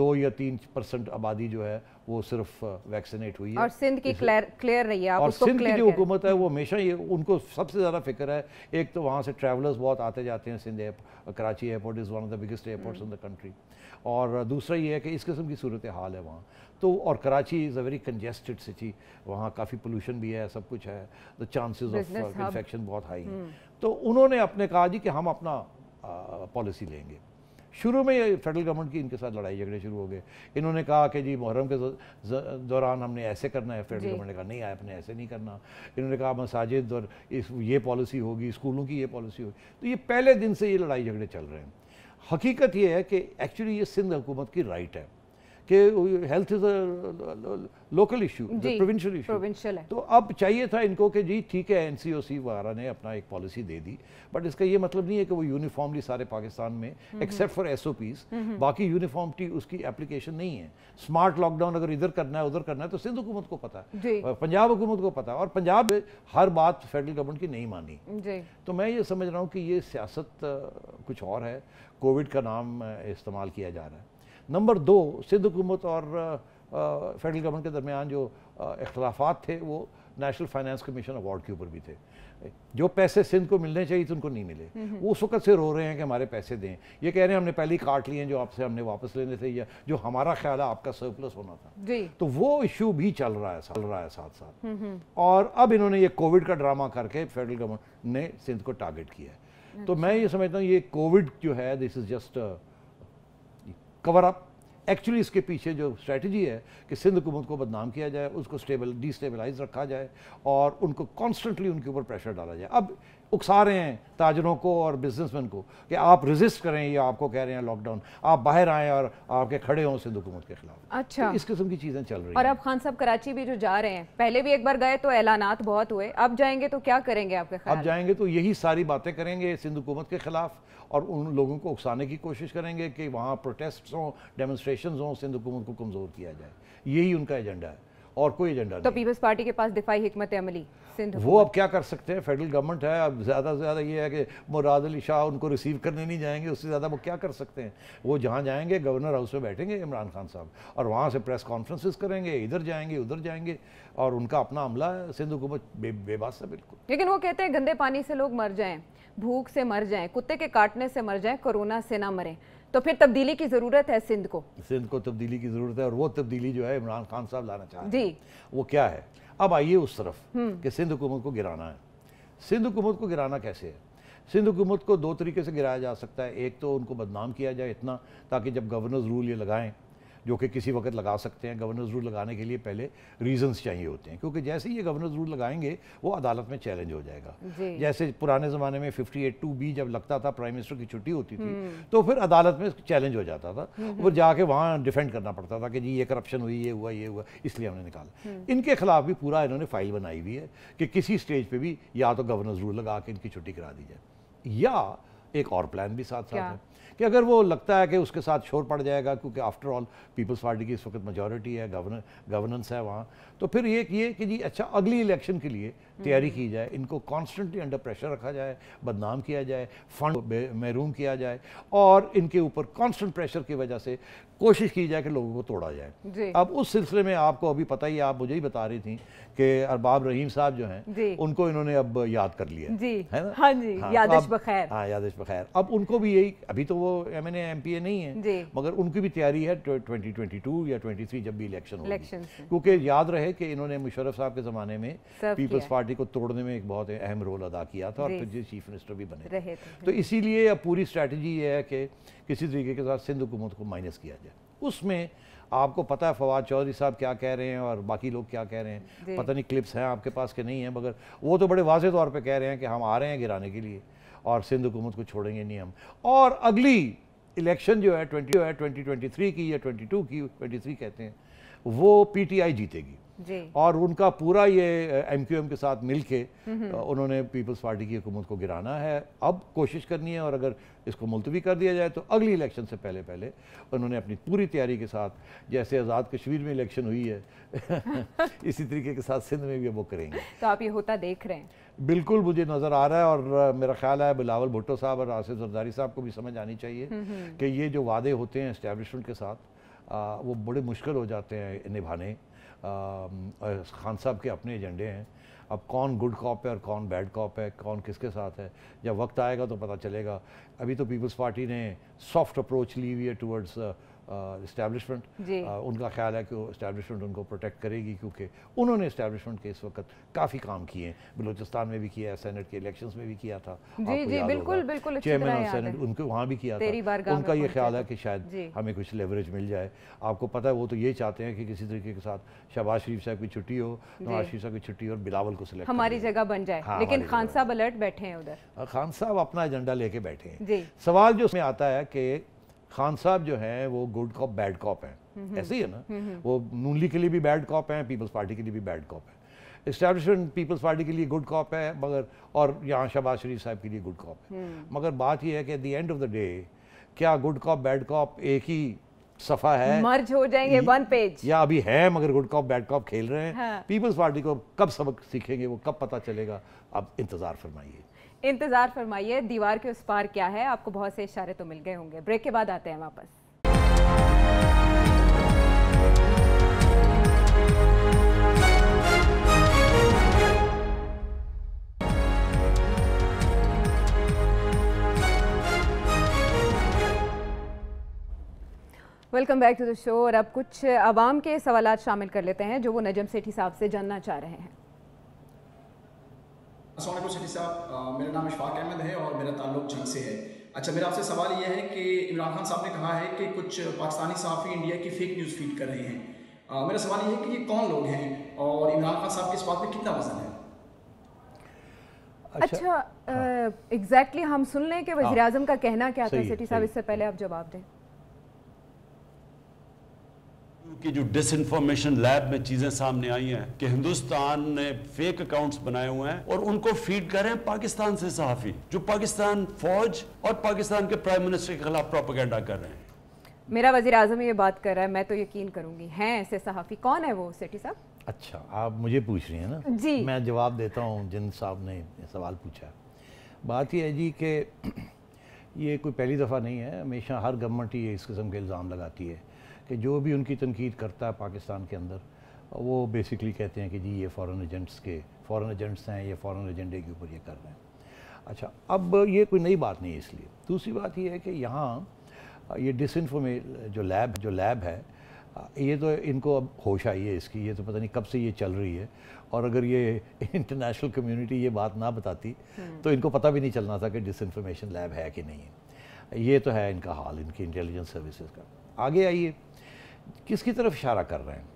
दो या तीन परसेंट आबादी जो है वो सिर्फ वैक्सीनेट हुई है और सिंध की क्लियर क्लियर रही है और सिंध की जो हुकूमत है वो हमेशा ये उनको सबसे ज़्यादा फिक्र है एक तो वहाँ से ट्रैवलर्स बहुत आते जाते हैं Sindh airport Karachi airport is one of the biggest airports in the country और दूसरा ये है कि इस किस्म की सूरत हाल है वहाँ तो और Karachi is a very congested city वहाँ काफ़ी पोल्यूशन भी है सब कुछ है द चांसेस ऑफ इन्फेक्शन बहुत हाई हैं हम्म। तो उन्होंने अपने कहा जी कि हम अपना पॉलिसी लेंगे शुरू में फेडरल गवर्नमेंट की इनके साथ लड़ाई झगड़े शुरू हो गए इन्होंने कहा कि जी मुहर्रम के दौरान हमने ऐसे करना है फेडरल गवर्नमेंट ने कहा नहीं आपने ऐसे नहीं करना इन्होंने कहा मसाजिद और इस ये पॉलिसी होगी स्कूलों की ये पॉलिसी होगी तो ये पहले दिन से ये लड़ाई झगड़े चल रहे हैं हकीकत ये है कि एक्चुअली ये सिंध हुकूमत की राइट है कि health is local issue provincial issue provincial है तो अब चाहिए था इनको कि जी ठीक है एनसीओसी वगैरह ने अपना एक पॉलिसी दे दी बट इसका ये मतलब नहीं है कि वो यूनिफॉर्मली सारे पाकिस्तान में एक्सेप्ट फॉर एस बाकी यूनिफॉर्मिटी उसकी एप्लीकेशन नहीं है स्मार्ट लॉकडाउन अगर इधर करना है उधर करना है तो सिंध हुकूमत को पता है पंजाब हुकूमत को पता है और पंजाब हर बात फेडरल गवर्नमेंट की नहीं मानी तो मैं ये समझ रहा हूँ कि ये सियासत कुछ और है कोविड का नाम इस्तेमाल किया जा रहा है नंबर दो सिद्ध हुकूमत और फेडरल गवर्नमेंट के दरमियान जो अख्तलाफा थे वो नेशनल फाइनेंस कमीशन अवार्ड के ऊपर भी थे जो पैसे सिंध को मिलने चाहिए थे उनको नहीं मिले वो हम्म, हम्म। उस वक्त से रो रहे हैं कि हमारे पैसे दें ये कह रहे हैं हमने पहले ही काट लिए हैं जो आपसे हमने वापस लेने थे या जो हमारा ख्याल है आपका सरप्लस होना था तो वो इशू भी चल रहा है चल रहा है साथ साथ हम्म, और अब इन्होंने ये कोविड का ड्रामा करके फेडरल गवर्नमेंट ने सिंध को टारगेट किया है तो मैं ये समझता हूँ ये कोविड जो है this is just cover up actually इसके पीछे जो स्ट्रेटजी है कि सिंध हुकूमत को बदनाम किया जाए उसको स्टेबल डिस्टेबलाइज रखा जाए और उनको कॉन्स्टेंटली उनके ऊपर प्रेशर डाला जाए अब उकसा रहे हैं ताजरों को और बिजनेसमैन को कि आप रिजिस्ट करें या आपको कह रहे हैं लॉकडाउन आप बाहर आएँ और आपके खड़े हों सिंध हुकूमत के खिलाफ तो अच्छा तो इस किस्म की चीज़ें चल रही और अब खान साहब कराची भी जो जा रहे हैं पहले भी एक बार गए तो ऐलान बहुत हुए अब जाएंगे तो क्या करेंगे आपके अब जाएंगे तो यही सारी बातें करेंगे सिंध हुकूमत के खिलाफ और उन लोगों को उकसाने की कोशिश करेंगे कि वहाँ प्रोटेस्ट हों डेमोस्ट्रेशन हों सिंध हुकूमत को कमज़ोर किया जाए यही उनका एजेंडा है और कोई एजेंडा तो पीपल्स पार्टी के पास दिफाई हमत अमली वो अब क्या कर सकते हैं फेडरल गवर्नमेंट है अब ज़्यादा से ज़्यादा ये है कि मुराद अली शाह उनको रिसीव करने नहीं जाएंगे उससे ज़्यादा वो क्या कर सकते हैं वो जहाँ जाएंगे गवर्नर हाउस में बैठेंगे इमरान खान साहब और वहाँ से प्रेस कॉन्फ्रेंसिस करेंगे इधर जाएंगे उधर जाएंगे और उनका अपना अमला है सिंध हुकूमत बे, बेबास है बिल्कुल लेकिन वो कहते हैं गंदे पानी से लोग मर जाएँ भूख से मर जाएँ कुत्ते के काटने से मर जाएँ कोरोना से ना मरें तो फिर तब्दीली की ज़रूरत है सिंध को सिंध को तब्दीली की ज़रूरत है और वो तब्दीली जो है इमरान खान साहब लाना चाहते हैं वो क्या है अब आइए उस तरफ हम्म। कि सिंध हुकूमत को गिराना है सिंध हुकूमत को गिराना कैसे है सिंध हुकूमत को दो तरीके से गिराया जा सकता है एक तो उनको बदनाम किया जाए इतना ताकि जब गवर्नर रूल ये लगाएं जो कि किसी वक्त लगा सकते हैं गवर्नर रूल लगाने के लिए पहले रीजंस चाहिए होते हैं क्योंकि जैसे ही ये गवर्नर रूल लगाएंगे वो अदालत में चैलेंज हो जाएगा जैसे पुराने ज़माने में फिफ्टी एट टू बी जब लगता था प्राइम मिनिस्टर की छुट्टी होती थी हम्म। तो फिर अदालत में चैलेंज हो जाता था हम्म, फिर हम्म। जाके वहाँ डिफेंड करना पड़ता था कि जी ये करप्शन हुई ये हुआ ये हुआ इसलिए हमने निकाला इनके खिलाफ भी पूरा इन्होंने फाइल बनाई हुई है कि किसी स्टेज पर भी या तो गवर्नर रूल लगा के इनकी छुट्टी करा दी जाए या एक और प्लान भी साथ साथ है कि अगर वो लगता है कि उसके साथ शोर पड़ जाएगा क्योंकि आफ्टर ऑल पीपल्स पार्टी की इस वक्त मेजोरिटी है गवर्नेंस है वहाँ तो फिर ये किए कि जी अच्छा अगली इलेक्शन के लिए तैयारी की जाए इनको कॉन्स्टेंटली अंडर प्रेशर रखा जाए बदनाम किया जाए फंड महरूम किया जाए और इनके ऊपर कॉन्स्टेंट प्रेशर की वजह से कोशिश की जाए कि लोगों को तोड़ा जाए अब उस सिलसिले में आपको अभी पता ही आप मुझे ही बता रही थी कि अरबाब रहीम साहब जो हैं उनको इन्होंने अब याद कर लिया जी है ना हाँ जी हाँ, तो यादश बखैर हाँ यादश बखैर अब उनको भी यही अभी तो वो M N M P A नहीं है मगर उनकी भी तैयारी है ट्वेंटी ट्वेंटी टू या ट्वेंटी थ्री जब भी इलेक्शन हो क्योंकि याद रहे कि इन्होंने मुशरफ साहब के ज़माने में पीपल्स पार्टी पार्टी को तोड़ने में एक बहुत अहम रोल अदा किया था और फिर जी चीफ मिनिस्टर भी बने रहे तो इसीलिए अब पूरी स्ट्रैटेजी ये है कि किसी तरीके के साथ सिंध हुकूमत को माइनस किया जाए उसमें आपको पता है फवाद चौधरी साहब क्या कह रहे हैं और बाकी लोग क्या कह रहे हैं पता नहीं क्लिप्स हैं आपके पास के नहीं हैं मगर वो तो बड़े वाजे तौर पर कह रहे हैं कि हम आ रहे हैं गिराने के लिए और सिंध हुकूमत को छोड़ेंगे नहीं हम और अगली इलेक्शन जो है ट्वेंटी ट्वेंटी ट्वेंटी थ्री की या ट्वेंटी टू की ट्वेंटी थ्री कहते हैं वो पीटीआई जीतेगी और उनका पूरा ये एम क्यू एम के साथ मिल के उन्होंने पीपल्स पार्टी की हुकूमत को गिराना है अब कोशिश करनी है और अगर इसको मुलतवी कर दिया जाए तो अगली इलेक्शन से पहले पहले उन्होंने अपनी पूरी तैयारी के साथ जैसे आज़ाद कश्मीर में इलेक्शन हुई है इसी तरीके के साथ सिंध में भी वो करेंगे तो आप ये होता देख रहे हैं बिल्कुल मुझे नज़र आ रहा है और मेरा ख्याल है बिलावल भुट्टो साहब और आसिफ जरदारी साहब को भी समझ आनी चाहिए कि ये जो वादे होते हैं इस्टेबलिशमेंट के साथ आ, वो बड़े मुश्किल हो जाते हैं निभाने खान साहब के अपने एजेंडे हैं अब कौन गुड कॉप है और कौन बैड कॉप है कौन किसके साथ है जब वक्त आएगा तो पता चलेगा अभी तो पीपल्स पार्टी ने सॉफ्ट अप्रोच ली हुई है टूवर्ड्स इस्टेब्लिशमेंट उनका ख्याल है कि वो इस्टेब्लिशमेंट उनको प्रोटेक्ट करेगी क्योंकि उन्होंने इस्टेब्लिशमेंट के इस वक्त काफ़ी काम किए हैं बलोचिस्तान में भी किया है सेनेट के इलेक्शंस में भी किया था जी जी बिल्कुल बिल्कुल चेयरमैन ऑफ सैनट उनके वहाँ भी किया था उनका ये ख्याल है कि शायद हमें कुछ लेवरेज मिल जाए आपको पता है वो तो ये चाहते हैं कि किसी तरीके के साथ शहबाज शरीफ साहब की छुट्टी हो नवाज शरीफ साहब की छुट्टी और बिलावल को सिलेक्ट हमारी जगह बन जाए हाँ, लेकिन खान साहब अलर्ट बैठे हैं उधर खान साहब अपना एजेंडा लेके बैठे हैं सवाल जो उसमें आता है कि खान साहब जो हैं वो गुड कॉप बैड कॉप हैं ऐसे ही है ना वो नून लीग के लिए भी बैड कॉप हैं पीपल्स पार्टी के लिए भी बैड कॉप है इस्टेब्लिशमेंट पीपल्स पार्टी के लिए गुड कॉप है मगर और यहाँ शहबाज शरीफ साहब के लिए गुड कॉप है मगर बात यह है कि at the end of the day क्या गुड कॉप बैड कॉप एक ही सफा है मर्ज हो जाएंगे वन पेज या अभी है मगर गुड कॉप बैड कॉप खेल रहे हैं पीपल्स हाँ। पार्टी को कब सबक सीखेंगे वो कब पता चलेगा अब इंतज़ार फरमाइए इंतज़ार फरमाइए दीवार के उस पार क्या है आपको बहुत से इशारे तो मिल गए होंगे ब्रेक के बाद आते हैं वापस welcome back to the show और अब कुछ आवाम के सवाल शामिल कर लेते हैं जो वो नजम सेठी साहब से जानना चाह रहे हैं सोनापुर सिटी साहब मेरा नाम इशफाक अहमद है और मेरा ताल्लुक जंग से है अच्छा मेरा आपसे सवाल यह है कि इमरान खान साहब ने कहा है कि कुछ पाकिस्तानी साफी इंडिया की फेक न्यूज़ फीड कर रहे हैं आ, मेरा सवाल यह है कि ये कौन लोग हैं और इमरान खान साहब के इस बात में कितना वजन है अच्छा एग्जैक्टली अच्छा, हाँ। हम सुन लें कि वजी हाँ। का कहना क्या था सिटी साहब इससे पहले आप जवाब दें की जो डिसइंफॉर्मेशन लैब में चीजें सामने आई हैं कि हिंदुस्तान ने फेक अकाउंट्स बनाए हुए हैं और उनको फीड कर रहे हैं पाकिस्तान से सहाफी जो पाकिस्तान फौज और पाकिस्तान के प्राइम मिनिस्टर के खिलाफ प्रोपागेंडा कर रहे हैं मेरा वजीर आजम ये बात कर रहा है मैं तो यकीन करूंगी हैं ऐसे सहाफ़ी कौन है वो सेठी साहब अच्छा आप मुझे पूछ रही हैं ना जी मैं जवाब देता हूँ जिन साहब ने सवाल पूछा बात यह है जी कि ये कोई पहली दफ़ा नहीं है हमेशा हर गवर्नमेंट ही इस किस्म के इल्ज़ाम लगाती है कि जो भी उनकी तनकीद करता है पाकिस्तान के अंदर वो बेसिकली कहते हैं कि जी ये फ़ॉरेन एजेंट्स के फ़ॉरेन एजेंट्स हैं ये फ़ॉरेन एजेंडे के ऊपर ये कर रहे हैं अच्छा अब ये कोई नई बात नहीं है इसलिए दूसरी बात ये है कि यहाँ ये डिसइनफॉर्मे जो लैब जो लैब है ये तो इनको अब होश आई है इसकी ये तो पता नहीं कब से ये चल रही है और अगर ये इंटरनेशनल कम्युनिटी ये बात ना बताती हम्म। तो इनको पता भी नहीं चलना था कि डिसइनफॉर्मेशन लैब है कि नहीं है ये तो है इनका हाल इनकी इंटेलिजेंस सर्विसेज का आगे आइए किसकी तरफ इशारा कर रहे हैं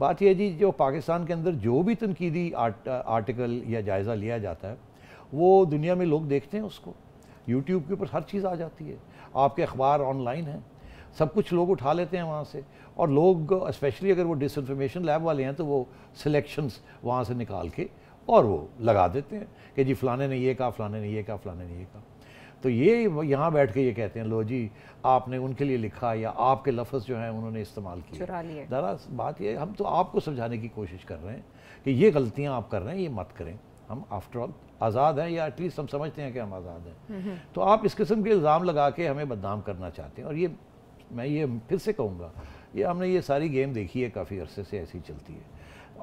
बात यह जी जो पाकिस्तान के अंदर जो भी तनकीदी आर्ट, आर्टिकल या जायज़ा लिया जाता है वो दुनिया में लोग देखते हैं उसको यूट्यूब के ऊपर हर चीज़ आ जाती है आपके अखबार ऑनलाइन हैं सब कुछ लोग उठा लेते हैं वहाँ से और लोग स्पेशली अगर वो डिसइंफॉर्मेशन लैब वाले हैं तो वो सिलेक्शंस वहाँ से निकाल के और वो लगा देते हैं कि जी फ़लाने ने ये कहा फ़लाने ने ये कहा फ़लाने ने ये कहा तो ये यहाँ बैठ के ये कहते हैं लो जी आपने उनके लिए लिखा या आपके लफ्ज़ जो हैं उन्होंने इस्तेमाल किए दरा बात ये हम तो आपको समझाने की कोशिश कर रहे हैं कि ये गलतियाँ आप कर रहे हैं ये मत करें हम आफ्टर ऑल आज़ाद हैं या एटलीस्ट हम समझते हैं कि हम आज़ाद हैं हम्म, हम्म। तो आप इस किस्म के इल्ज़ाम लगा के हमें बदनाम करना चाहते हैं और ये मैं ये फिर से कहूँगा ये हमने ये सारी गेम देखी है काफ़ी अरसे से ऐसी चलती है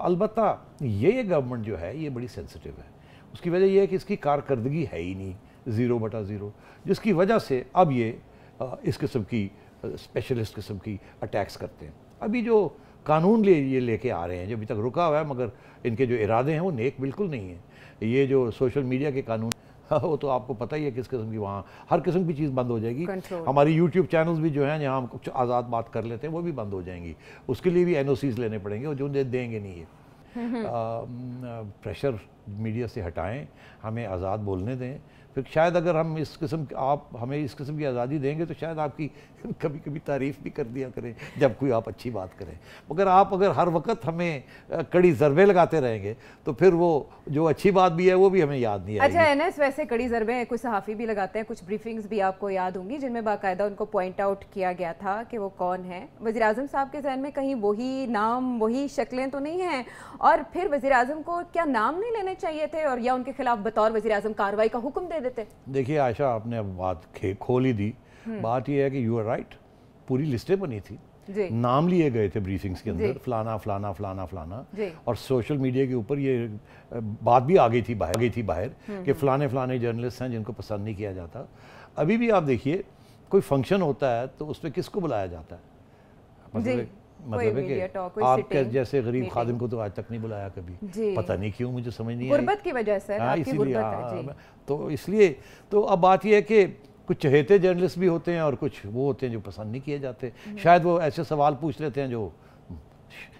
अलबत् ये गवर्नमेंट जो है ये बड़ी सेंसिटिव है उसकी वजह यह है कि इसकी कारकर्दगी है ही नहीं ज़ीरो बटा ज़ीरो जिसकी वजह से अब ये इस किस्म की स्पेशलिस्ट किस्म की अटैक्स करते हैं अभी जो कानून ले ये लेके आ रहे हैं जो अभी तक रुका हुआ है मगर इनके जो इरादे हैं वो नेक बिल्कुल नहीं है ये जो सोशल मीडिया के कानून वो तो आपको पता ही है किस किस्म की वहाँ हर किस्म की चीज़ बंद हो जाएगी हमारी यूट्यूब चैनल्स भी जो हैं जहाँ हम कुछ आज़ाद बात कर लेते हैं वो भी बंद हो जाएंगी उसके लिए भी एन लेने पड़ेंगे और जो देंगे नहीं ये प्रेशर मीडिया से हटाएं हमें आज़ाद बोलने दें फिर शायद अगर हम इस किस्म आप हमें इस किस्म की आज़ादी देंगे तो शायद आपकी कभी कभी तारीफ़ भी कर दिया करें जब कोई आप अच्छी बात करें मगर आप अगर हर वक्त हमें कड़ी ज़रबे लगाते रहेंगे तो फिर वो जो अच्छी बात भी है वो भी हमें याद नहीं अच्छा एन एस वैसे कड़ी ज़रबे हैं कुछ सहाफ़ी भी लगाते हैं कुछ ब्रीफिंग्स भी आपको याद होंगी जिनमें बाकायदा उनको पॉइंट आउट किया गया था कि वो कौन है वजी अजम साहब के जहन में कहीं वही नाम वही शक्लें तो नहीं हैं और फिर वजी अजम को क्या नाम नहीं लेने चाहिए थे और या उनके खिलाफ बतौर वजी अजम कार्रवाई का हुक्म दे नहीं देते देखिए आयशा आपने अब बात खोल ही दी हम्म। बात यह है कि यू आर राइट पूरी लिस्टें बनी थी नाम लिए गए थे ब्रीफिंग्स के अंदर फलाना फलाना फलाना फलाना और सोशल मीडिया के ऊपर ये बात भी आ गई थी बाहर गई थी बाहर हम्म। कि फलाने फलाने जर्नलिस्ट हैं जिनको पसंद नहीं किया जाता अभी भी आप देखिए कोई फंक्शन होता है तो उस पर किसको बुलाया जाता है मतलब मतलब है कि आपके जैसे गरीब खादिम को तो आज तक नहीं बुलाया कभी पता नहीं क्यों मुझे समझ नहीं गुर्बत की वजह से हाँ इसीलिए हाँ, तो इसलिए तो अब बात यह है कि कुछ चहेते जर्नलिस्ट भी होते हैं और कुछ वो होते हैं जो पसंद नहीं किए जाते हम्म। शायद वो ऐसे सवाल पूछ लेते हैं जो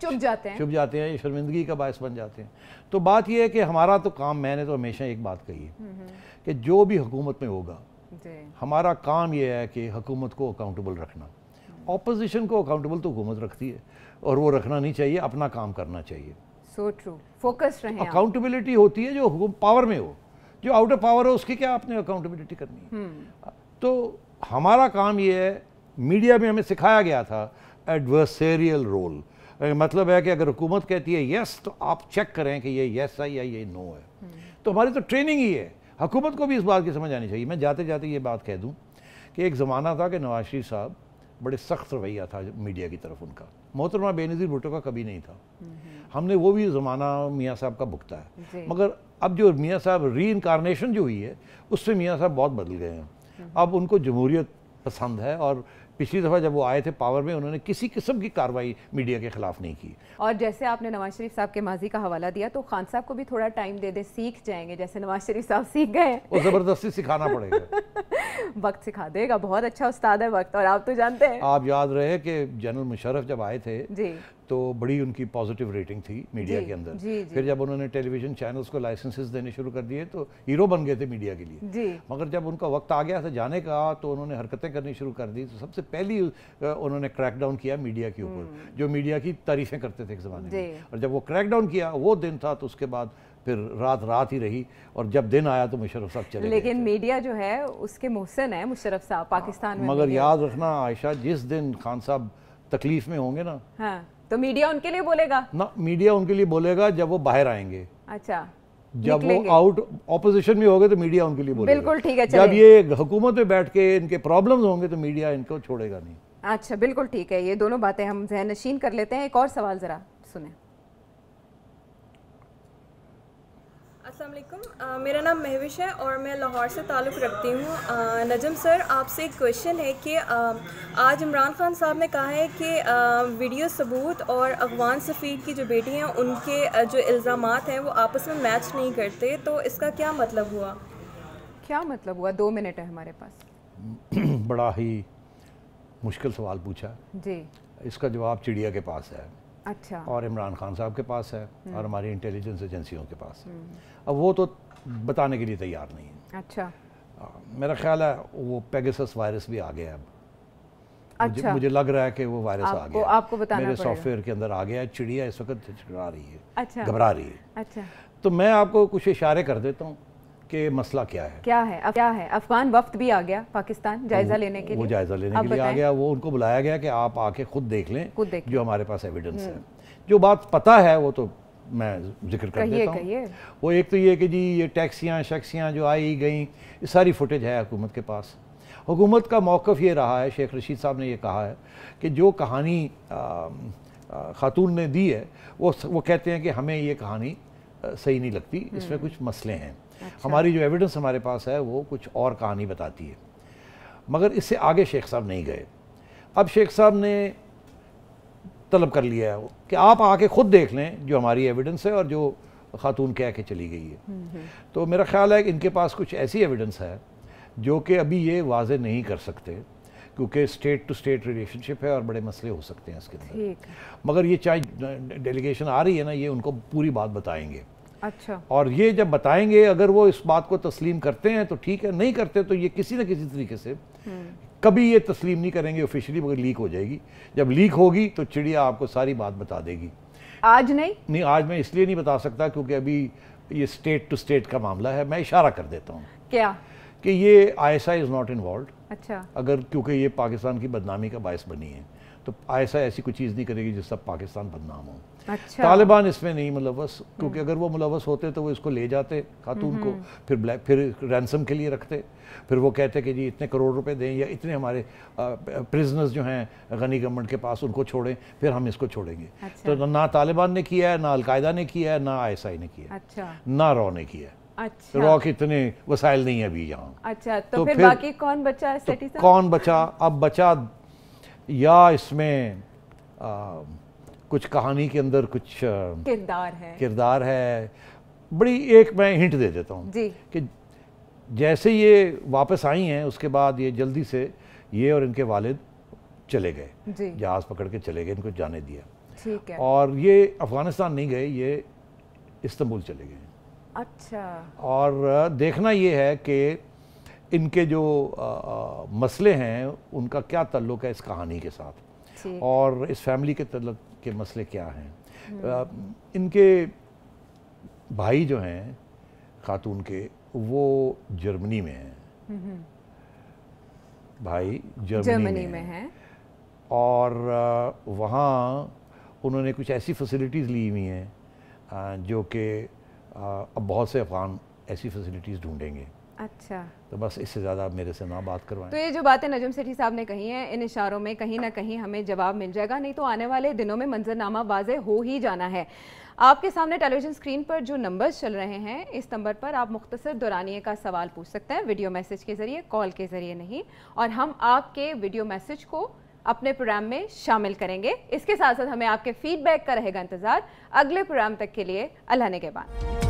चुप जाते हैं चुप जाते हैं शर्मिंदगी का बायस बन जाते हैं तो बात यह है कि हमारा तो काम मैंने तो हमेशा एक बात कही है हम्म, हम्म। कि जो भी हुकूमत में होगा हमारा काम यह है कि हुकूमत को अकाउंटेबल रखना ऑपोजिशन को अकाउंटेबल तो हुकूमत रखती है और वो रखना नहीं चाहिए अपना काम करना चाहिए सो ट्रू फोकस रहे अकाउंटेबिलिटी होती है जो पावर में हो जो आउट ऑफ पावर हो उसकी क्या आपने अकाउंटेबिलिटी करनी है हम्म। तो हमारा काम ये है मीडिया में हमें सिखाया गया था एडवर्सरियल रोल मतलब है कि अगर हुकूमत कहती है यस तो आप चेक करें कि ये यस है या ये नो है हम्म। तो हमारी तो ट्रेनिंग ही है हुकूमत को भी इस बात की समझ आनी चाहिए मैं जाते जाते ये बात कह दूँ कि एक ज़माना था कि नवाज शरीफ साहब बड़े सख्त रवैया था मीडिया की तरफ उनका मोहतरमा बेनज़ीर भुट्टो का कभी नहीं था हमने वो भी ज़माना मियाँ साहब का भुगता है मगर अब जो मियाँ साहब री इनकारनेशन जो हुई है उससे मियाँ साहब बहुत बदल गए हैं हम्म। अब उनको जमहूरियत पसंद है और पिछली दफ़ा जब वो आए थे पावर में उन्होंने किसी किस्म की कार्रवाई मीडिया के खिलाफ नहीं की और जैसे आपने नवाज शरीफ साहब के माजी का हवाला दिया तो खान साहब को भी थोड़ा टाइम दे दे सीख जाएंगे जैसे नवाज शरीफ साहब सीख गए वो ज़बरदस्ती सिखाना पड़ेगा वक्त सिखा देगा बहुत अच्छा उस्ताद है वक्त और आप तो जानते हैं आप याद रहे कि जनरल मुशरफ जब आए थे जी तो बड़ी उनकी पॉजिटिव रेटिंग थी मीडिया के अंदर जी, जी. फिर जब उन्होंने टेलीविजन चैनल्स को लाइसेंसेस देने शुरू कर दिए तो हीरो बन गए थे मीडिया के लिए जी. मगर जब उनका वक्त आ गया था जाने का तो उन्होंने हरकतें करनी शुरू कर दी तो सबसे पहली उन्होंने क्रैकडाउन किया मीडिया के ऊपर हम्म। जो मीडिया की तारीफें करते थे एक ज़माने में और जब वो क्रैकडाउन किया वो दिन था तो उसके बाद फिर रात रात ही रही और जब दिन आया तो मुशरफ साहब चले लेकिन मीडिया जो है उसके मोहसिन है मुशरफ साहब पाकिस्तान में मगर याद रखना आयशा जिस दिन खान साहब तकलीफ में होंगे ना हाँ। तो मीडिया उनके लिए बोलेगा ना मीडिया उनके लिए बोलेगा जब वो बाहर आएंगे अच्छा जब वो आउट ऑपोजिशन में होगे तो मीडिया उनके लिए बोलेगा बिल्कुल ठीक है जब ये हुकूमत में बैठ के इनके प्रॉब्लम्स होंगे तो मीडिया इनको छोड़ेगा नहीं अच्छा बिल्कुल ठीक है ये दोनों बातें हम जहन नशीन कर लेते हैं एक और सवाल जरा सुने असलम uh, मेरा नाम महविश है और मैं लाहौर से ताल्लुक़ रखती हूँ uh, नजम सर आपसे एक क्वेश्चन है कि आ, uh, आज इमरान खान साहब ने कहा है कि आ, वीडियो सबूत और अफवान सफ़ीर की जो बेटी हैं उनके जो इल्ज़ाम हैं वो आपस में मैच नहीं करते तो इसका क्या मतलब हुआ क्या मतलब हुआ दो मिनट है हमारे पास बड़ा ही मुश्किल सवाल पूछा जी इसका जवाब चिड़िया के पास है अच्छा और इमरान खान साहब के पास है हम्म। और हमारी इंटेलिजेंस एजेंसियों के पास है हम्म। अब वो तो बताने के लिए तैयार नहीं है अच्छा मेरा ख्याल है वो पेगसस वायरस भी आ गया अब अच्छा मुझे, मुझे लग रहा है कि वो वायरस आ गया आपको बताना मेरे सॉफ्टवेयर के अंदर आ गया है चिड़िया इस वक्त घबरा रही है अच्छा। घबरा रही है अच्छा तो मैं आपको कुछ इशारे कर देता हूँ कि मसला क्या है क्या है अब क्या है अफगान वफ्त भी आ गया पाकिस्तान जायजा लेने के लिए वो जायजा लेने के लिए आ गया वो उनको बुलाया गया कि आप आके खुद देख लें खुद देख जो हमारे पास एविडेंस है हम्म। जो बात पता है वो तो मैं जिक्र कर देता हूँ वो एक तो ये कि जी ये टैक्सियाँ शख्सियाँ जो आई गई सारी फुटेज है हुकूमत के पास हुकूमत का मौक़ ये रहा है शेख रशीद साहब ने ये कहा है कि जो कहानी खातून ने दी है वो वो कहते हैं कि हमें ये कहानी सही नहीं लगती इसमें हम्म। कुछ मसले हैं अच्छा। हमारी जो एविडेंस हमारे पास है वो कुछ और कहानी बताती है मगर इससे आगे शेख साहब नहीं गए अब शेख साहब ने तलब कर लिया है कि आप आके ख़ुद देख लें जो हमारी एविडेंस है और जो खातून कह के चली गई है हम्म, हम्म। तो मेरा ख्याल है कि इनके पास कुछ ऐसी एविडेंस है जो कि अभी ये वाजे नहीं कर सकते क्योंकि स्टेट टू स्टेट रिलेशनशिप है और बड़े मसले हो सकते हैं इसके अंदर मगर ये चाहे डेलीगेशन आ रही है ना ये उनको पूरी बात बताएंगे अच्छा और ये जब बताएंगे अगर वो इस बात को तस्लीम करते हैं तो ठीक है नहीं करते तो ये किसी ना किसी तरीके से हम्म। कभी ये तस्लीम नहीं करेंगे ऑफिशियली मगर लीक हो जाएगी जब लीक होगी तो चिड़िया आपको सारी बात बता देगी आज नहीं नहीं आज मैं इसलिए नहीं बता सकता क्योंकि अभी ये स्टेट टू स्टेट का मामला है मैं इशारा कर देता हूँ क्या कि ये आईएसआई इज़ नॉट इन्वॉल्व अच्छा अगर क्योंकि ये पाकिस्तान की बदनामी का बायस बनी है तो आईएसआई ऐसी कोई चीज़ नहीं करेगी जिससे पाकिस्तान बदनाम हो अच्छा। तालिबान इसमें नहीं मुलवस क्योंकि हम्म। अगर वो मुलवस होते तो वो इसको ले जाते खातून को हम्म। फिर ब्लैक फिर रैनसम के लिए रखते फिर वो कहते कि जी इतने करोड़ रुपए दें या इतने हमारे प्रिजनर्स जो हैं गनी गवर्नमेंट के पास उनको छोड़ें फिर हम इसको छोड़ेंगे अच्छा। तो ना तालिबान ने किया है ना अलकायदा ने किया है ना आई ने किया अच्छा। ना रॉ ने किया अच्छा। रॉ के इतने वसाइल नहीं है अभी यहाँ अच्छा तो, तो फिर, बाकी कौन बचा तो कौन बचा अब बचा या इसमें कुछ कहानी के अंदर कुछ किरदार है किरदार है बड़ी एक मैं हिंट दे देता हूँ कि जैसे ये वापस आई हैं उसके बाद ये जल्दी से ये और इनके वालिद चले गए जहाज़ पकड़ के चले गए इनको जाने दिया ठीक है और ये अफ़गानिस्तान नहीं गए ये इस्तंबुल चले गए अच्छा और देखना ये है कि इनके जो आ, मसले हैं उनका क्या तल्लुक है इस कहानी के साथ और इस फैमिली के तल्लुक के मसले क्या हैं इनके भाई जो हैं खातून के वो जर्मनी में हैं भाई जर्मनी, जर्मनी में, में हैं और वहाँ उन्होंने कुछ ऐसी फैसिलिटीज़ ली हुई हैं जो कि अब बहुत से अफ़गान ऐसी फैसिलिटीज़ ढूंढेंगे अच्छा तो बस इससे ज़्यादा आप मेरे से ना बात करवाएं तो ये जो बातें नजम सेठी साहब ने कही हैं इन इशारों में कहीं ना कहीं हमें जवाब मिल जाएगा नहीं तो आने वाले दिनों में मंजरनामा वाजे हो ही जाना है आपके सामने टेलीविजन स्क्रीन पर जो नंबर्स चल रहे हैं इस नंबर पर आप मुख्तर दुरानिए का सवाल पूछ सकते हैं वीडियो मैसेज के ज़रिए कॉल के ज़रिए नहीं और हम आपके वीडियो मैसेज को अपने प्रोग्राम में शामिल करेंगे इसके साथ साथ हमें आपके फीडबैक का रहेगा इंतज़ार अगले प्रोग्राम तक के लिए अल्लाह ने के बाद